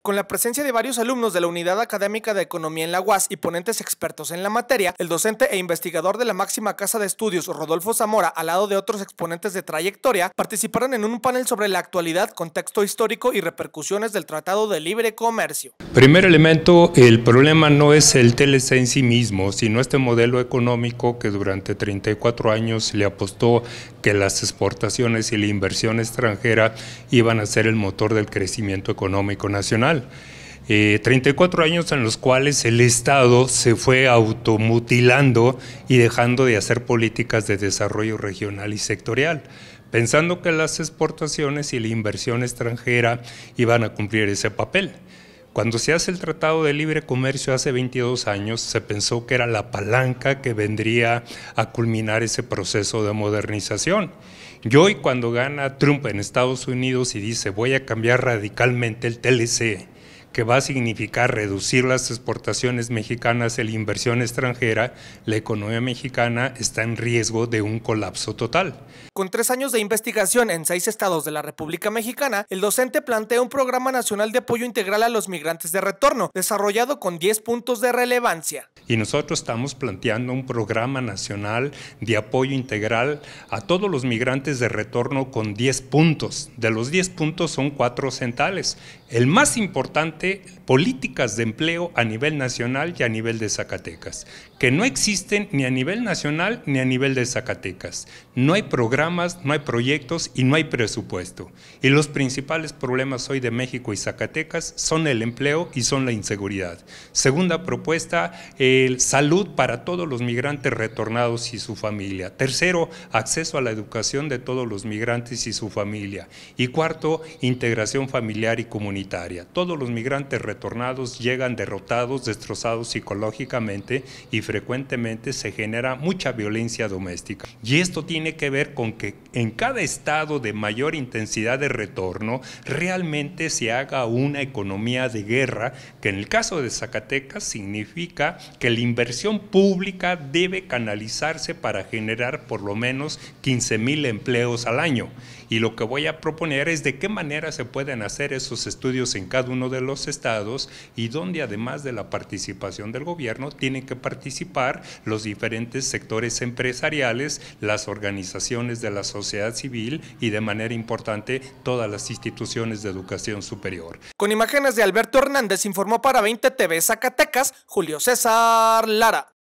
Con la presencia de varios alumnos de la Unidad Académica de Economía en la UAS y ponentes expertos en la materia, el docente e investigador de la máxima casa de estudios, Rodolfo Zamora, al lado de otros exponentes de trayectoria, participaron en un panel sobre la actualidad, contexto histórico y repercusiones del Tratado de Libre Comercio. Primer elemento, el problema no es el TLC en sí mismo, sino este modelo económico que durante 34 años le apostó que las exportaciones y la inversión extranjera iban a ser el motor del crecimiento económico nacional. 34 eh, años en los cuales el Estado se fue automutilando y dejando de hacer políticas de desarrollo regional y sectorial, pensando que las exportaciones y la inversión extranjera iban a cumplir ese papel. Cuando se hace el Tratado de Libre Comercio hace 22 años, se pensó que era la palanca que vendría a culminar ese proceso de modernización. Y hoy cuando gana Trump en Estados Unidos y dice voy a cambiar radicalmente el TLC, que va a significar reducir las exportaciones mexicanas, la inversión extranjera, la economía mexicana está en riesgo de un colapso total. Con tres años de investigación en seis estados de la República Mexicana, el docente plantea un programa nacional de apoyo integral a los migrantes de retorno, desarrollado con 10 puntos de relevancia. Y nosotros estamos planteando un programa nacional de apoyo integral a todos los migrantes de retorno con 10 puntos. De los 10 puntos son cuatro centales El más importante políticas de empleo a nivel nacional y a nivel de Zacatecas, que no existen ni a nivel nacional ni a nivel de Zacatecas. No hay programas, no hay proyectos y no hay presupuesto. Y los principales problemas hoy de México y Zacatecas son el empleo y son la inseguridad. Segunda propuesta, el salud para todos los migrantes retornados y su familia. Tercero, acceso a la educación de todos los migrantes y su familia. Y cuarto, integración familiar y comunitaria. Todos los migrantes migrantes retornados llegan derrotados, destrozados psicológicamente y frecuentemente se genera mucha violencia doméstica. Y esto tiene que ver con que en cada estado de mayor intensidad de retorno realmente se haga una economía de guerra que en el caso de Zacatecas significa que la inversión pública debe canalizarse para generar por lo menos 15 mil empleos al año. Y lo que voy a proponer es de qué manera se pueden hacer esos estudios en cada uno de los estados y donde además de la participación del gobierno tienen que participar los diferentes sectores empresariales, las organizaciones de la sociedad civil y de manera importante todas las instituciones de educación superior. Con imágenes de Alberto Hernández informó para 20 TV Zacatecas Julio César Lara.